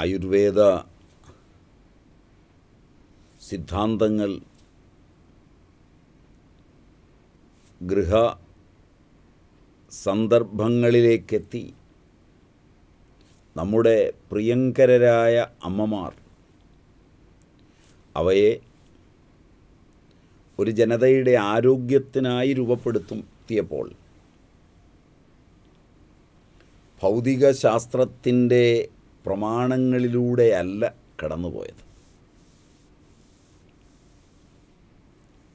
ആയുർവേദ സിദ്ധാന്തങ്ങൾ ഗൃഹ സന്ദർഭങ്ങളിലേക്കെത്തി നമ്മുടെ പ്രിയങ്കരരായ അമ്മമാർ അവയെ ഒരു ജനതയുടെ ആരോഗ്യത്തിനായി രൂപപ്പെടുത്തിയപ്പോൾ ഭൗതികശാസ്ത്രത്തിൻ്റെ പ്രമാണങ്ങളിലൂടെയല്ല കടന്നുപോയത്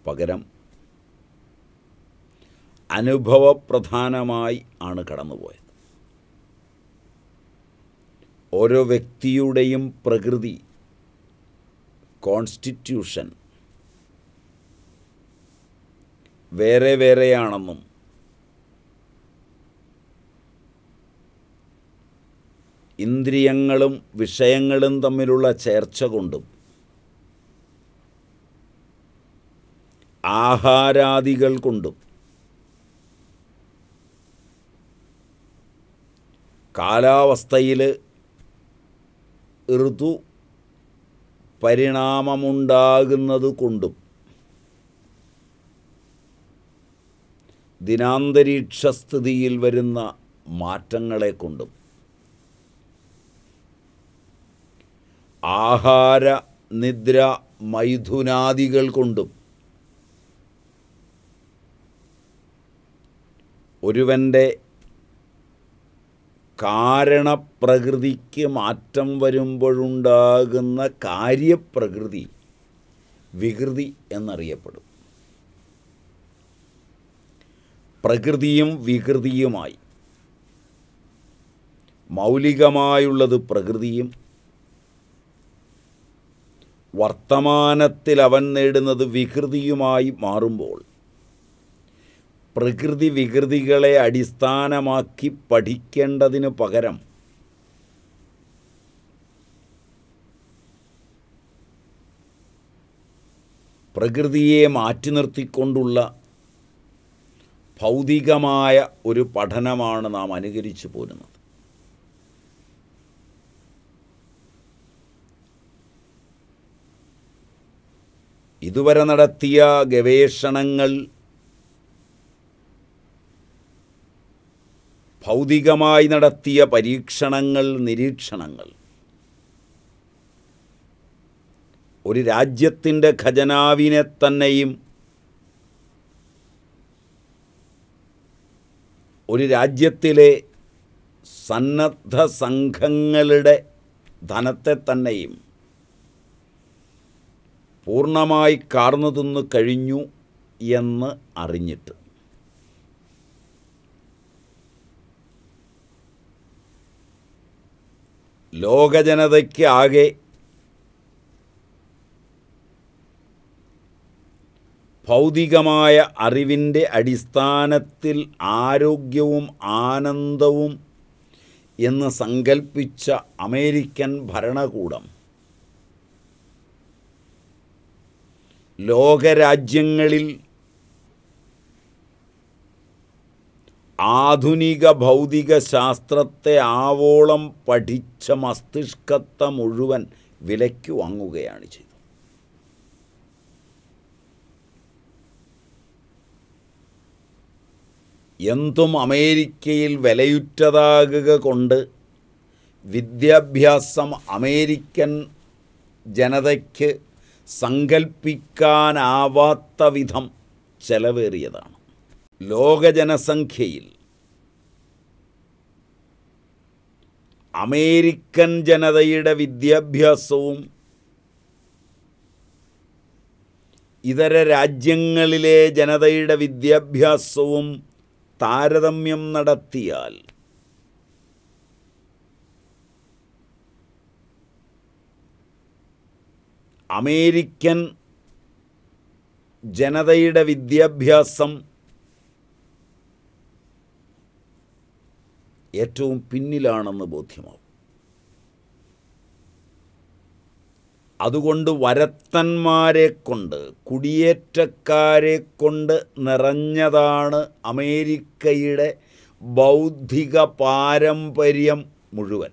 പകരം അനുഭവപ്രധാനമായി ആണ് കടന്നുപോയത് ഓരോ വ്യക്തിയുടെയും പ്രകൃതി കോൺസ്റ്റിറ്റ്യൂഷൻ വേറെ വേറെയാണെന്നും ഇന്ദ്രിയങ്ങളും വിഷയങ്ങളും തമ്മിലുള്ള ചേർച്ച കൊണ്ടും ആഹാരാദികൾ കൊണ്ടും കാലാവസ്ഥയിൽ ഋതു പരിണാമമുണ്ടാകുന്നത് കൊണ്ടും ദിനാന്തരീക്ഷ സ്ഥിതിയിൽ വരുന്ന മാറ്റങ്ങളെ കൊണ്ടും ആഹാര നിദ്ര മൈഥുനാദികൾ കൊണ്ടും ഒരുവൻ്റെ കാരണപ്രകൃതിക്ക് മാറ്റം വരുമ്പോഴുണ്ടാകുന്ന കാര്യപ്രകൃതി വികൃതി എന്നറിയപ്പെടും പ്രകൃതിയും വികൃതിയുമായി മൗലികമായുള്ളത് പ്രകൃതിയും വർത്തമാനത്തിൽ അവൻ നേടുന്നത് വികൃതിയുമായി മാറുമ്പോൾ പ്രകൃതി വികൃതികളെ അടിസ്ഥാനമാക്കി പഠിക്കേണ്ടതിന് പകരം പ്രകൃതിയെ മാറ്റി നിർത്തിക്കൊണ്ടുള്ള ഭൗതികമായ ഒരു പഠനമാണ് നാം അനുകരിച്ചു പോരുന്നത് ഇതുവരെ നടത്തിയ ഗവേഷണങ്ങൾ ഭൗതികമായി നടത്തിയ പരീക്ഷണങ്ങൾ നിരീക്ഷണങ്ങൾ ഒരു രാജ്യത്തിൻ്റെ ഖജനാവിനെ തന്നെയും ഒരു രാജ്യത്തിലെ സന്നദ്ധ സംഘങ്ങളുടെ ധനത്തെ തന്നെയും പൂർണ്ണമായി കാർന്നു തിന്നു കഴിഞ്ഞു എന്ന് അറിഞ്ഞിട്ട് ലോകജനതയ്ക്ക് ആകെ ഭൗതികമായ അറിവിൻ്റെ അടിസ്ഥാനത്തിൽ ആരോഗ്യവും ആനന്ദവും എന്ന് സങ്കൽപ്പിച്ച അമേരിക്കൻ ഭരണകൂടം ലോകരാജ്യങ്ങളിൽ ആധുനിക ഭൗതിക ശാസ്ത്രത്തെ ആവോളം പഠിച്ച മസ്തിഷ്കത്തെ മുഴുവൻ വിലയ്ക്ക് വാങ്ങുകയാണ് ചെയ്തത് എന്തും അമേരിക്കയിൽ വിലയുറ്റതാകുക കൊണ്ട് വിദ്യാഭ്യാസം അമേരിക്കൻ ജനതയ്ക്ക് സങ്കൽപ്പിക്കാനാവാത്ത വിധം ചെലവേറിയതാണ് ലോകജനസംഖ്യയിൽ അമേരിക്കൻ ജനതയുടെ വിദ്യാഭ്യാസവും ഇതര രാജ്യങ്ങളിലെ ജനതയുടെ വിദ്യാഭ്യാസവും താരതമ്യം നടത്തിയാൽ അമേരിക്കൻ ജനതയുടെ വിദ്യാഭ്യാസം ഏറ്റവും പിന്നിലാണെന്ന് ബോധ്യമാവും അതുകൊണ്ട് വരത്തന്മാരെ കൊണ്ട് കുടിയേറ്റക്കാരെ കൊണ്ട് നിറഞ്ഞതാണ് അമേരിക്കയുടെ ബൗദ്ധിക പാരമ്പര്യം മുഴുവൻ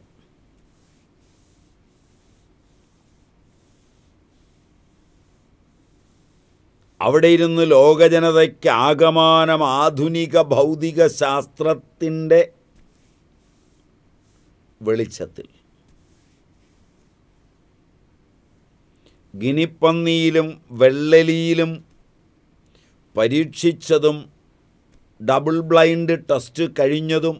അവിടെ ഇരുന്ന് ലോകജനതയ്ക്ക് ആഗമാനം ആധുനിക ഭൗതിക ശാസ്ത്രത്തിൻ്റെ വെളിച്ചത്തിൽ ഗിനിപ്പന്നിയിലും വെള്ളലിയിലും പരീക്ഷിച്ചതും ഡബിൾ ബ്ലൈൻഡ് ടെസ്റ്റ് കഴിഞ്ഞതും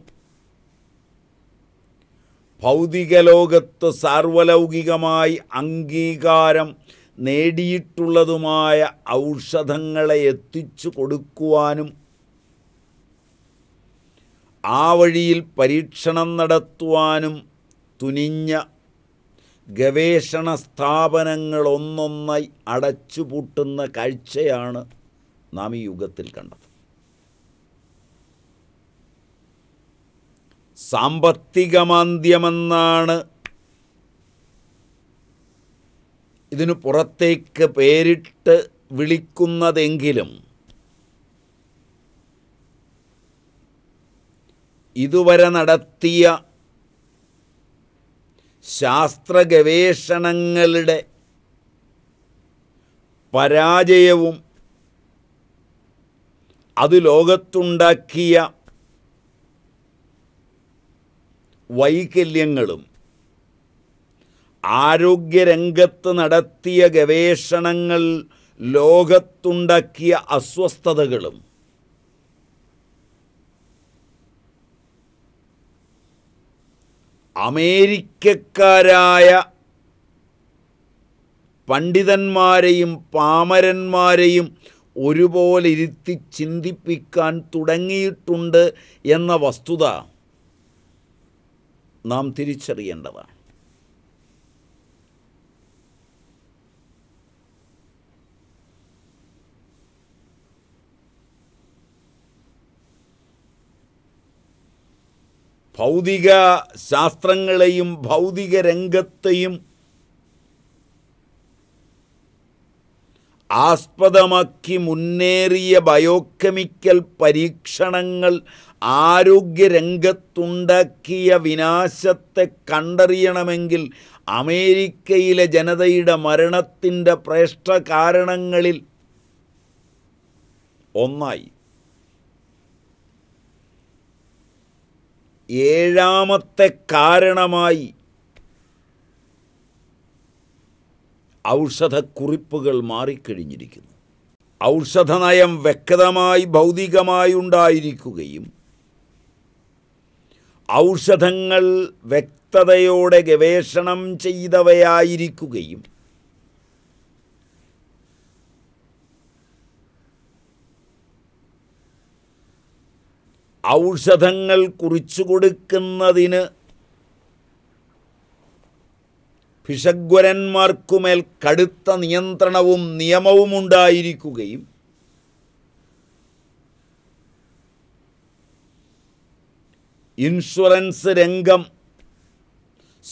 ഭൗതിക ലോകത്ത് സാർവലൗകികമായി അംഗീകാരം നേടിയിട്ടുള്ളതുമായ ഔഷധങ്ങളെ എത്തിച്ചു കൊടുക്കുവാനും ആ വഴിയിൽ പരീക്ഷണം നടത്തുവാനും തുനിഞ്ഞ ഗവേഷണ സ്ഥാപനങ്ങളൊന്നൊന്നായി അടച്ചുപൂട്ടുന്ന കാഴ്ചയാണ് നാം ഈ യുഗത്തിൽ കണ്ടത് സാമ്പത്തികമാന്ദ്യമെന്നാണ് ഇതിന് പുറത്തേക്ക് പേരിട്ട് വിളിക്കുന്നതെങ്കിലും ഇതുവരെ നടത്തിയ ശാസ്ത്ര ഗവേഷണങ്ങളുടെ പരാജയവും അത് ലോകത്തുണ്ടാക്കിയ വൈകല്യങ്ങളും ആരോഗ്യരംഗത്ത് നടത്തിയ ഗവേഷണങ്ങൾ ലോകത്തുണ്ടാക്കിയ അസ്വസ്ഥതകളും അമേരിക്കക്കാരായ പണ്ഡിതന്മാരെയും പാമരന്മാരെയും ഒരുപോലെ ഇരുത്തി ചിന്തിപ്പിക്കാൻ തുടങ്ങിയിട്ടുണ്ട് എന്ന വസ്തുത നാം തിരിച്ചറിയേണ്ടതാണ് ഭൗതിക ശാസ്ത്രങ്ങളെയും ഭൗതിക രംഗത്തെയും ആസ്പദമാക്കി മുന്നേറിയ ബയോകെമിക്കൽ പരീക്ഷണങ്ങൾ ആരോഗ്യരംഗത്തുണ്ടാക്കിയ വിനാശത്തെ കണ്ടറിയണമെങ്കിൽ അമേരിക്കയിലെ ജനതയുടെ മരണത്തിൻ്റെ പ്രേഷ്ട കാരണങ്ങളിൽ ഒന്നായി ഏഴാമത്തെ കാരണമായി ഔഷധക്കുറിപ്പുകൾ മാറിക്കഴിഞ്ഞിരിക്കുന്നു ഔഷധനയം വ്യക്തമായി ഭൗതികമായി ഉണ്ടായിരിക്കുകയും ഔഷധങ്ങൾ വ്യക്തതയോടെ ഗവേഷണം ചെയ്തവയായിരിക്കുകയും ഔഷധങ്ങൾ കുറിച്ചു കൊടുക്കുന്നതിന് ഭിഷഗ്വരന്മാർക്കുമേൽ കടുത്ത നിയന്ത്രണവും നിയമവും ഉണ്ടായിരിക്കുകയും ഇൻഷുറൻസ് രംഗം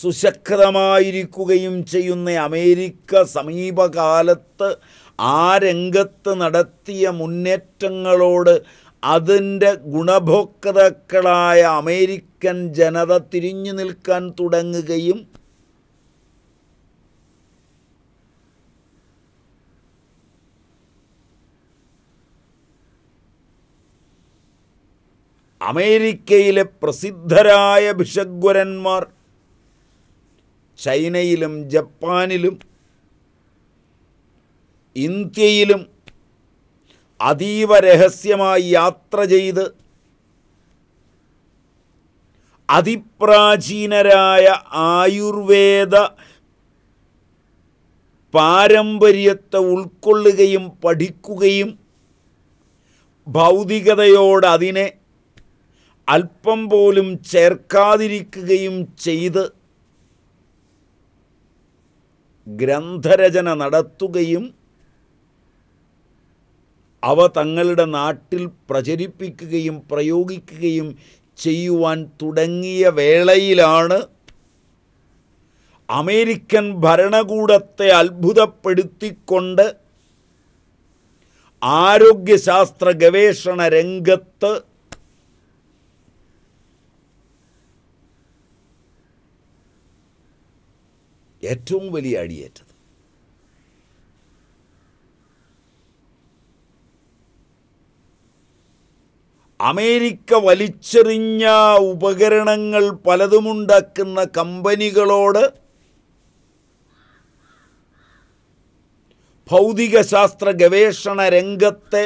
സുശക്തമായിരിക്കുകയും ചെയ്യുന്ന അമേരിക്ക സമീപകാലത്ത് ആ രംഗത്ത് നടത്തിയ മുന്നേറ്റങ്ങളോട് അതിൻ്റെ ഗുണഭോക്താക്കളായ അമേരിക്കൻ ജനത തിരിഞ്ഞു നിൽക്കാൻ തുടങ്ങുകയും അമേരിക്കയിലെ പ്രസിദ്ധരായ ഭിഷഗ്വരന്മാർ ചൈനയിലും ജപ്പാനിലും ഇന്ത്യയിലും അതീവ രഹസ്യമായി യാത്ര ചെയ്ത് അതിപ്രാചീനരായ ആയുർവേദ പാരമ്പര്യത്തെ ഉൾക്കൊള്ളുകയും പഠിക്കുകയും ഭൗതികതയോട് അതിനെ അല്പം പോലും ചേർക്കാതിരിക്കുകയും ചെയ്ത് ഗ്രന്ഥരചന നടത്തുകയും അവ തങ്ങളുടെ നാട്ടിൽ പ്രചരിപ്പിക്കുകയും പ്രയോഗിക്കുകയും ചെയ്യുവാൻ തുടങ്ങിയ വേളയിലാണ് അമേരിക്കൻ ഭരണകൂടത്തെ അത്ഭുതപ്പെടുത്തിക്കൊണ്ട് ആരോഗ്യശാസ്ത്ര ഗവേഷണ രംഗത്ത് ഏറ്റവും വലിയ അടിയേറ്റത് അമേരിക്ക വലിച്ചെറിഞ്ഞ ഉപകരണങ്ങൾ പലതുമുണ്ടാക്കുന്ന കമ്പനികളോട് ഭൗതികശാസ്ത്ര ഗവേഷണ രംഗത്തെ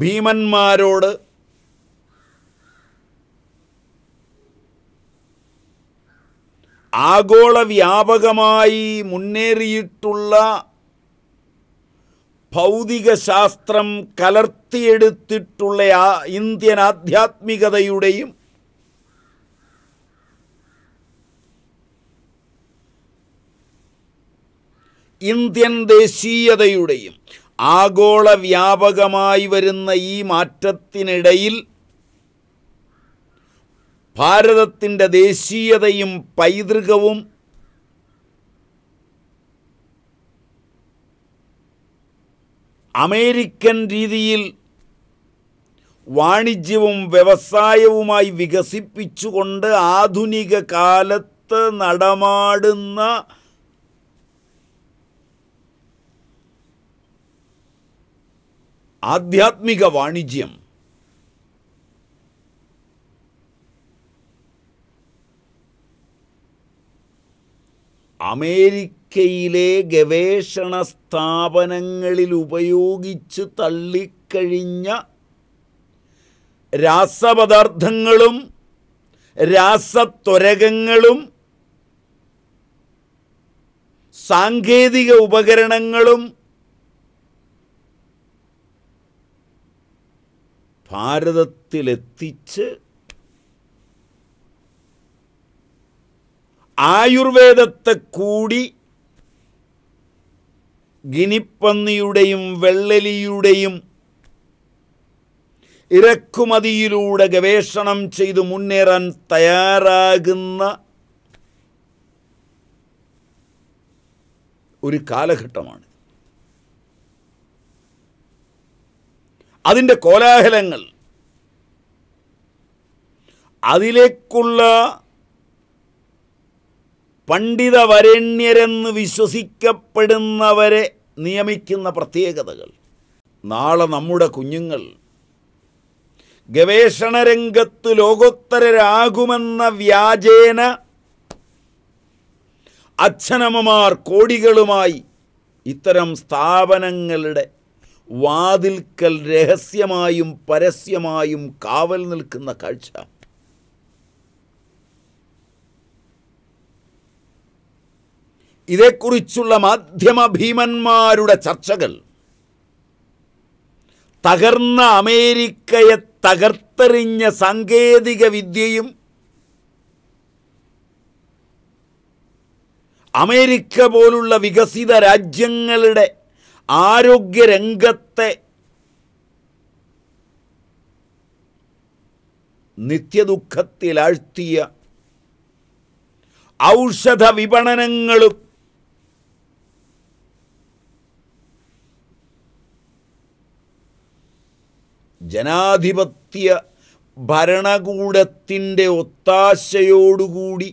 ഭീമന്മാരോട് ആഗോള വ്യാപകമായി മുന്നേറിയിട്ടുള്ള ഭൗതികശാസ്ത്രം കലർത്തിയെടുത്തിട്ടുള്ള ആ ഇന്ത്യൻ ആധ്യാത്മികതയുടെയും ഇന്ത്യൻ ദേശീയതയുടെയും ആഗോള വ്യാപകമായി വരുന്ന ഈ മാറ്റത്തിനിടയിൽ ഭാരതത്തിൻ്റെ ദേശീയതയും പൈതൃകവും അമേരിക്കൻ രീതിയിൽ വാണിജ്യവും വ്യവസായവുമായി വികസിപ്പിച്ചുകൊണ്ട് ആധുനിക കാലത്ത് നടമാടുന്ന ആധ്യാത്മിക വാണിജ്യം അമേരിക്ക അമേരിക്കയിലെ ഗവേഷണ സ്ഥാപനങ്ങളിൽ ഉപയോഗിച്ച് തള്ളിക്കഴിഞ്ഞ രാസപദാർത്ഥങ്ങളും രാസത്വരകങ്ങളും സാങ്കേതിക ഉപകരണങ്ങളും ഭാരതത്തിലെത്തിച്ച് ആയുർവേദത്തെ കൂടി ഗിനിപ്പന്നിയുടെയും വെള്ളലിയുടെയും ഇറക്കുമതിയിലൂടെ ഗവേഷണം ചെയ്തു മുന്നേറാൻ തയ്യാറാകുന്ന ഒരു കാലഘട്ടമാണ് അതിൻ്റെ കോലാഹലങ്ങൾ അതിലേക്കുള്ള പണ്ഡിതവരണ്യരെന്ന് വിശ്വസിക്കപ്പെടുന്നവരെ നിയമിക്കുന്ന പ്രത്യേകതകൾ നാളെ നമ്മുടെ കുഞ്ഞുങ്ങൾ ഗവേഷണ രംഗത്ത് ലോകോത്തരരാകുമെന്ന വ്യാജേന അച്ഛനമ്മമാർ കോടികളുമായി ഇത്തരം സ്ഥാപനങ്ങളുടെ വാതിൽക്കൽ രഹസ്യമായും പരസ്യമായും കാവൽ നിൽക്കുന്ന കാഴ്ച ഇതേക്കുറിച്ചുള്ള മാധ്യമ ഭീമന്മാരുടെ ചർച്ചകൾ തകർന്ന അമേരിക്കയെ തകർത്തെറിഞ്ഞ സാങ്കേതിക വിദ്യയും അമേരിക്ക പോലുള്ള വികസിത രാജ്യങ്ങളുടെ ആരോഗ്യരംഗത്തെ നിത്യദുഃഖത്തിലാഴ്ത്തിയ ഔഷധ വിപണനങ്ങളും ജനാധിപത്യ ഭരണകൂടത്തിൻ്റെ ഒത്താശയോടുകൂടി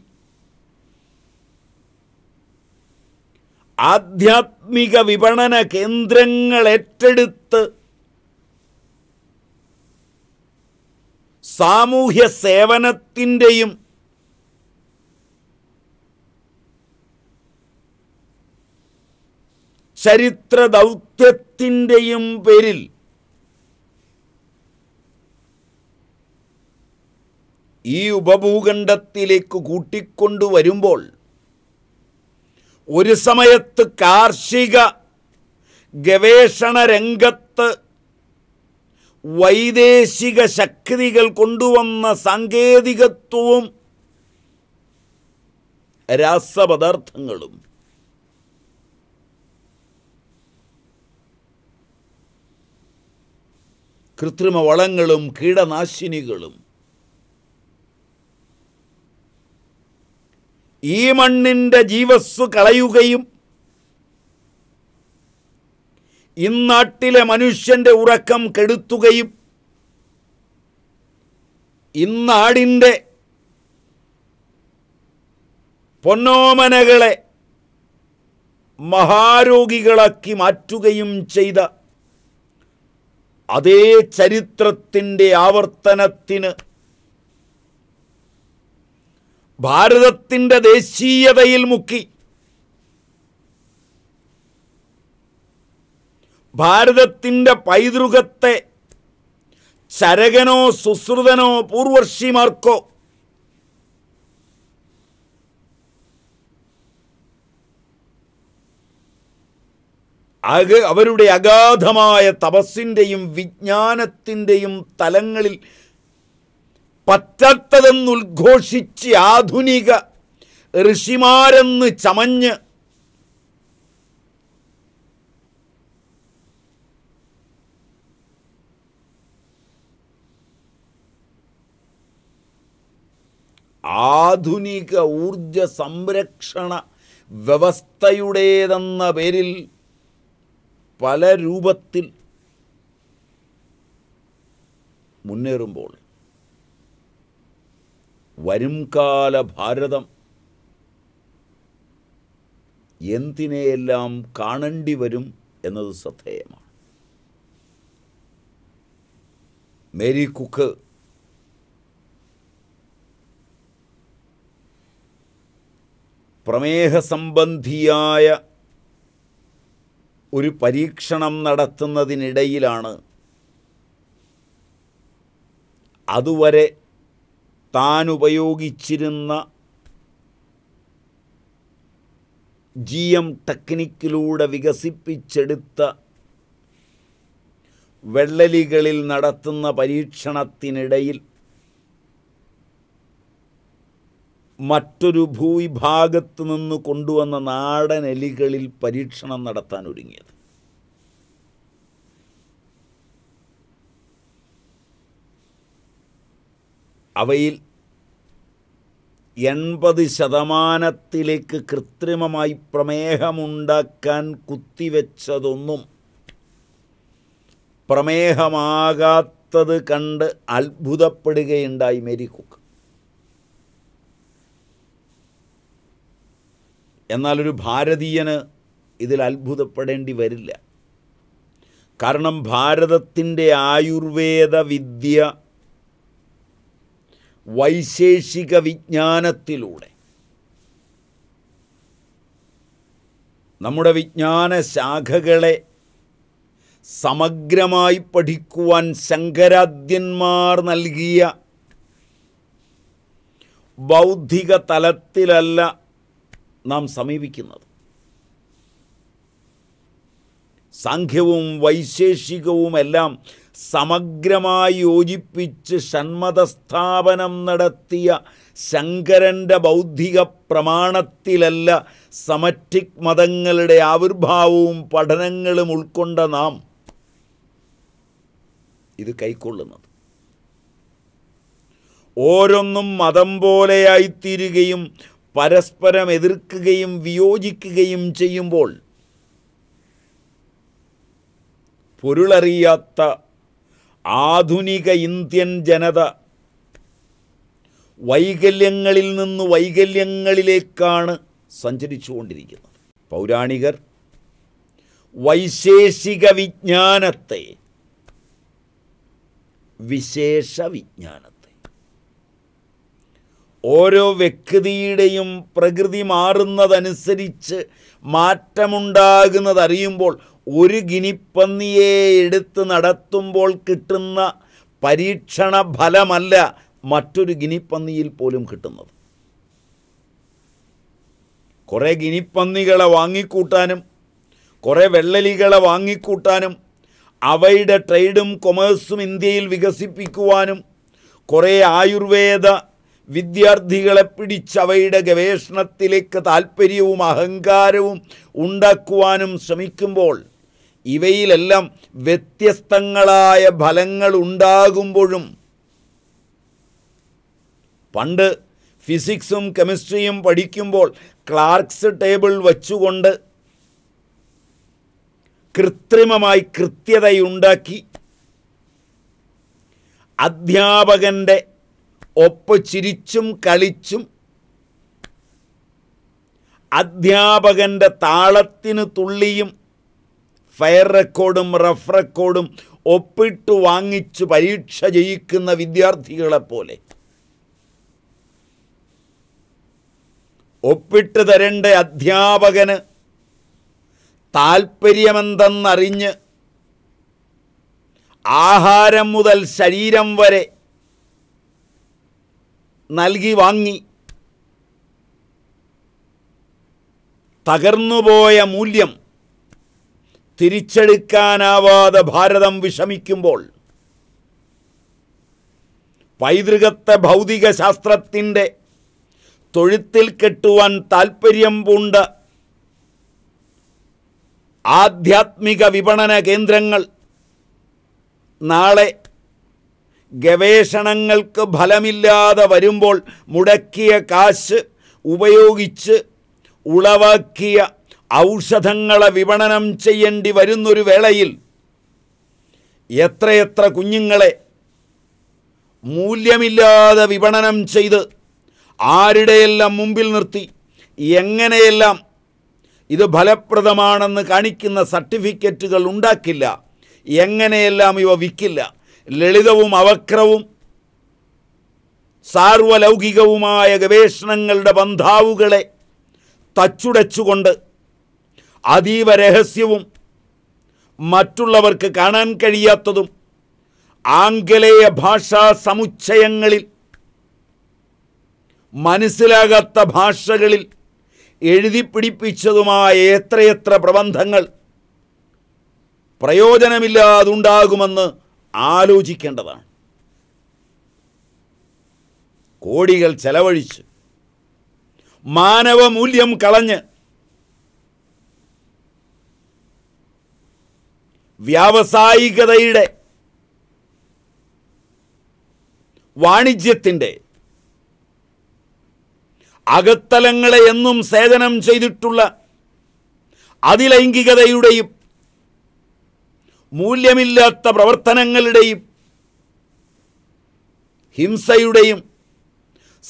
ആധ്യാത്മിക വിപണന കേന്ദ്രങ്ങൾ ഏറ്റെടുത്ത് സാമൂഹ്യ സേവനത്തിൻ്റെയും ചരിത്ര ദൗത്യത്തിൻ്റെയും പേരിൽ ഈ ഉപഭൂഖണ്ഡത്തിലേക്ക് കൂട്ടിക്കൊണ്ടുവരുമ്പോൾ ഒരു സമയത്ത് കാർഷിക ഗവേഷണ രംഗത്ത് വൈദേശിക ശക്തികൾ കൊണ്ടുവന്ന സാങ്കേതികത്വവും രാസപദാർത്ഥങ്ങളും കൃത്രിമ വളങ്ങളും കീടനാശിനികളും ഈ മണ്ണിൻ്റെ ജീവസ് കളയുകയും ഇന്നാട്ടിലെ മനുഷ്യൻ്റെ ഉറക്കം കെടുത്തുകയും ഇന്നാടിൻ്റെ പൊന്നോമനകളെ മഹാരോഗികളാക്കി മാറ്റുകയും ചെയ്ത അതേ ചരിത്രത്തിൻ്റെ ആവർത്തനത്തിന് ഭാരതത്തിൻ്റെ ദേശീയതയിൽ മുക്കി ഭാരതത്തിൻ്റെ പൈതൃകത്തെ ചരകനോ സുശ്രുതനോ പൂർവർഷിമാർക്കോ അവരുടെ അഗാധമായ തപസ്സിൻ്റെയും വിജ്ഞാനത്തിൻ്റെയും തലങ്ങളിൽ പറ്റാത്തതെന്നുദ്ഘോഷിച്ച് ആധുനിക ഋഷിമാരെന്ന് ചമഞ്ഞ് ആധുനിക ഊർജ സംരക്ഷണ വ്യവസ്ഥയുടേതെന്ന പേരിൽ പല രൂപത്തിൽ മുന്നേറുമ്പോൾ വരുംകാല ഭാരതം എന്തിനെയെല്ലാം കാണേണ്ടി വരും എന്നത് ശ്രദ്ധേയമാണ് മേരി കുക്ക് പ്രമേഹ സംബന്ധിയായ ഒരു പരീക്ഷണം നടത്തുന്നതിനിടയിലാണ് അതുവരെ താൻ ഉപയോഗിച്ചിരുന്ന ജി എം ടെക്നിക്കിലൂടെ വികസിപ്പിച്ചെടുത്ത വെള്ളലികളിൽ നടത്തുന്ന പരീക്ഷണത്തിനിടയിൽ മറ്റൊരു ഭൂവിഭാഗത്തു നിന്ന് കൊണ്ടുവന്ന നാടൻ എലികളിൽ പരീക്ഷണം നടത്താൻ ഒരുങ്ങിയത് അവയിൽ എൺപത് ശതമാനത്തിലേക്ക് കൃത്രിമമായി പ്രമേഹമുണ്ടാക്കാൻ കുത്തിവെച്ചതൊന്നും പ്രമേഹമാകാത്തത് കണ്ട് അത്ഭുതപ്പെടുകയുണ്ടായി മേരി കുക്ക് എന്നാലൊരു ഭാരതീയന് ഇതിൽ അത്ഭുതപ്പെടേണ്ടി വരില്ല കാരണം ഭാരതത്തിൻ്റെ ആയുർവേദ വിദ്യ വൈശേഷിക വിജ്ഞാനത്തിലൂടെ നമ്മുടെ വിജ്ഞാന ശാഖകളെ സമഗ്രമായി പഠിക്കുവാൻ ശങ്കരാദ്യന്മാർ നൽകിയ ബൗദ്ധിക തലത്തിലല്ല നാം സമീപിക്കുന്നത് സാഖ്യവും വൈശേഷികവുമെല്ലാം സമഗ്രമായി യോജിപ്പിച്ച് ഷൺമതസ്ഥാപനം നടത്തിയ ശങ്കരൻ്റെ ബൗദ്ധിക പ്രമാണത്തിലല്ല സമറ്റിക് മതങ്ങളുടെ ആവിർഭാവവും പഠനങ്ങളും ഉൾക്കൊണ്ട നാം ഇത് കൈക്കൊള്ളുന്നത് ഓരോന്നും മതം പോലെയായിത്തീരുകയും പരസ്പരം എതിർക്കുകയും വിയോജിക്കുകയും ചെയ്യുമ്പോൾ പൊരുളറിയാത്ത ആധുനിക ഇന്ത്യൻ ജനത വൈകല്യങ്ങളിൽ നിന്ന് വൈകല്യങ്ങളിലേക്കാണ് സഞ്ചരിച്ചുകൊണ്ടിരിക്കുന്നത് പൗരാണികർ വൈശേഷിക വിജ്ഞാനത്തെ വിശേഷ വിജ്ഞാനത്തെ ഓരോ വ്യക്തിയുടെയും പ്രകൃതി മാറുന്നതനുസരിച്ച് മാറ്റമുണ്ടാകുന്നതറിയുമ്പോൾ അറിയുമ്പോൾ ഒരു ഗിനിപ്പന്നിയെ എടുത്ത് നടത്തുമ്പോൾ കിട്ടുന്ന പരീക്ഷണ ഫലമല്ല മറ്റൊരു ഗിനിപ്പന്നിയിൽ പോലും കിട്ടുന്നത് കുറേ ഗിനിപ്പന്നികളെ വാങ്ങിക്കൂട്ടാനും കുറേ വെള്ളലികളെ വാങ്ങിക്കൂട്ടാനും അവയുടെ ട്രേഡും കൊമേഴ്സും ഇന്ത്യയിൽ വികസിപ്പിക്കുവാനും കുറേ ആയുർവേദ വിദ്യാർത്ഥികളെ പിടിച്ച് അവയുടെ ഗവേഷണത്തിലേക്ക് താല്പര്യവും അഹങ്കാരവും ഉണ്ടാക്കുവാനും ശ്രമിക്കുമ്പോൾ ഇവയിലെല്ലാം വ്യത്യസ്തങ്ങളായ ഫലങ്ങൾ ഉണ്ടാകുമ്പോഴും പണ്ട് ഫിസിക്സും കെമിസ്ട്രിയും പഠിക്കുമ്പോൾ ക്ലാർക്സ് ടേബിൾ വച്ചുകൊണ്ട് കൃത്രിമമായി കൃത്യതയുണ്ടാക്കി അധ്യാപകൻ്റെ ഒപ്പ് ചിരിച്ചും കളിച്ചും അധ്യാപകൻ്റെ താളത്തിന് തുള്ളിയും ഫയർ റെക്കോർഡും റഫ് റെക്കോർഡും ഒപ്പിട്ട് വാങ്ങിച്ച് പരീക്ഷ ജയിക്കുന്ന വിദ്യാർത്ഥികളെപ്പോലെ ഒപ്പിട്ട് തരേണ്ട അധ്യാപകന് താൽപ്പര്യമെന്തെന്നറിഞ്ഞ് ആഹാരം മുതൽ ശരീരം വരെ നൽകി വാങ്ങി തകർന്നുപോയ മൂല്യം തിരിച്ചെടുക്കാനാവാതെ ഭാരതം വിഷമിക്കുമ്പോൾ പൈതൃകത്തെ ഭൗതിക ശാസ്ത്രത്തിൻ്റെ തൊഴുത്തിൽ കെട്ടുവാൻ താൽപ്പര്യം പൂണ്ട് ആധ്യാത്മിക വിപണന കേന്ദ്രങ്ങൾ നാളെ ഗവേഷണങ്ങൾക്ക് ഫലമില്ലാതെ വരുമ്പോൾ മുടക്കിയ കാശ് ഉപയോഗിച്ച് ഉളവാക്കിയ ഔഷധങ്ങളെ വിപണനം ചെയ്യേണ്ടി വരുന്നൊരു വേളയിൽ എത്രയെത്ര കുഞ്ഞുങ്ങളെ മൂല്യമില്ലാതെ വിപണനം ചെയ്ത് ആരുടെയെല്ലാം മുമ്പിൽ നിർത്തി എങ്ങനെയെല്ലാം ഇത് ഫലപ്രദമാണെന്ന് കാണിക്കുന്ന സർട്ടിഫിക്കറ്റുകൾ ഉണ്ടാക്കില്ല എങ്ങനെയെല്ലാം ഇവ വിൽക്കില്ല ലളിതവും അവക്രവും സാർവലൗകികവുമായ ഗവേഷണങ്ങളുടെ ബന്ധാവുകളെ തച്ചുടച്ചുകൊണ്ട് അതീവ രഹസ്യവും മറ്റുള്ളവർക്ക് കാണാൻ കഴിയാത്തതും ആംഗലേയ ഭാഷാ സമുച്ചയങ്ങളിൽ മനസ്സിലാകാത്ത ഭാഷകളിൽ എഴുതി പിടിപ്പിച്ചതുമായ എത്രയെത്ര പ്രബന്ധങ്ങൾ പ്രയോജനമില്ലാതുണ്ടാകുമെന്ന് ആലോചിക്കേണ്ടതാണ് കോടികൾ ചെലവഴിച്ച് മാനവമൂല്യം കളഞ്ഞ് വ്യാവസായികതയുടെ വാണിജ്യത്തിൻ്റെ അകത്തലങ്ങളെ എന്നും സേചനം ചെയ്തിട്ടുള്ള അതിലൈംഗികതയുടെയും മൂല്യമില്ലാത്ത പ്രവർത്തനങ്ങളുടെയും ഹിംസയുടെയും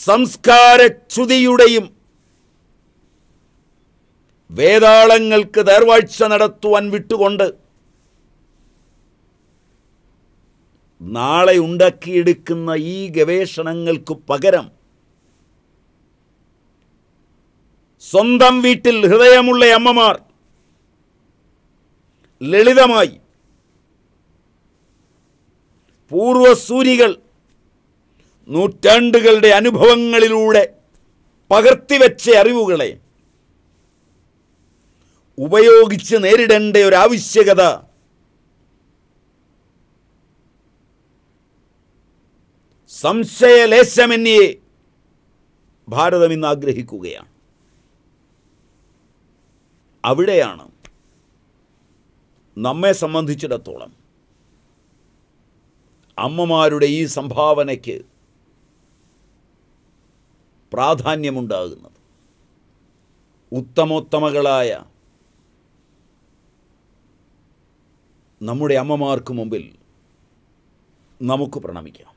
സംസ്കാരച്യുതിയുടെയും വേദാളങ്ങൾക്ക് നേർവാഴ്ച നടത്തുവാൻ വിട്ടുകൊണ്ട് നാളെ ഉണ്ടാക്കിയെടുക്കുന്ന ഈ ഗവേഷണങ്ങൾക്ക് പകരം സ്വന്തം വീട്ടിൽ ഹൃദയമുള്ള അമ്മമാർ ലളിതമായി പൂർവസൂരികൾ നൂറ്റാണ്ടുകളുടെ അനുഭവങ്ങളിലൂടെ പകർത്തിവെച്ച അറിവുകളെ ഉപയോഗിച്ച് നേരിടേണ്ട ഒരു ആവശ്യകത സംശയലേശമന്യെ ഭാരതം ഇന്ന് ആഗ്രഹിക്കുകയാണ് അവിടെയാണ് നമ്മെ സംബന്ധിച്ചിടത്തോളം അമ്മമാരുടെ ഈ സംഭാവനയ്ക്ക് പ്രാധാന്യമുണ്ടാകുന്നത് ഉത്തമോത്തമകളായ നമ്മുടെ അമ്മമാർക്ക് മുമ്പിൽ നമുക്ക് പ്രണമിക്കാം